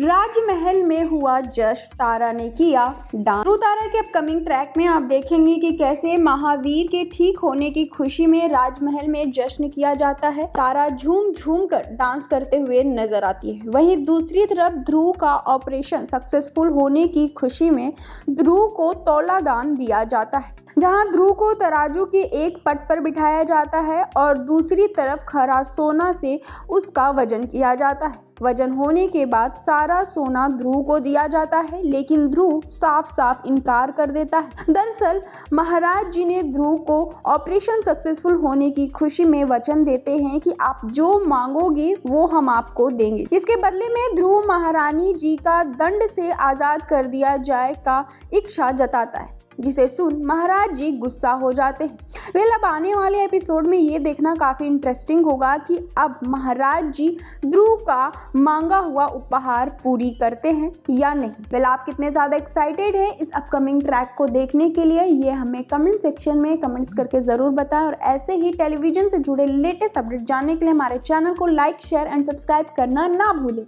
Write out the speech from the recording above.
राजमहल में हुआ जश्न तारा ने किया डांस ध्रुव तारा के अपकमिंग ट्रैक में आप देखेंगे कि कैसे महावीर के ठीक होने की खुशी में राजमहल में जश्न किया जाता है तारा झूम झूम कर डांस करते हुए नजर आती है वहीं दूसरी तरफ ध्रुव का ऑपरेशन सक्सेसफुल होने की खुशी में ध्रुव को तोला दान दिया जाता है जहां ध्रुव को तराजू के एक पट पर बिठाया जाता है और दूसरी तरफ खरा सोना से उसका वजन किया जाता है वजन होने के बाद सारा सोना ध्रुव को दिया जाता है लेकिन ध्रुव साफ साफ इनकार कर देता है दरअसल महाराज जी ने ध्रुव को ऑपरेशन सक्सेसफुल होने की खुशी में वचन देते हैं कि आप जो मांगोगे वो हम आपको देंगे इसके बदले में ध्रुव महारानी जी का दंड से आजाद कर दिया जाए का इच्छा जताता है जिसे सुन महाराज जी गुस्सा हो जाते हैं वेल अब आने वाले एपिसोड में ये देखना काफ़ी इंटरेस्टिंग होगा कि अब महाराज जी ध्रुव का मांगा हुआ उपहार पूरी करते हैं या नहीं वेल आप कितने ज़्यादा एक्साइटेड हैं इस अपकमिंग ट्रैक को देखने के लिए ये हमें कमेंट सेक्शन में कमेंट्स करके ज़रूर बताएं और ऐसे ही टेलीविजन से जुड़े लेटेस्ट अपडेट जानने के लिए हमारे चैनल को लाइक शेयर एंड सब्सक्राइब करना ना भूलें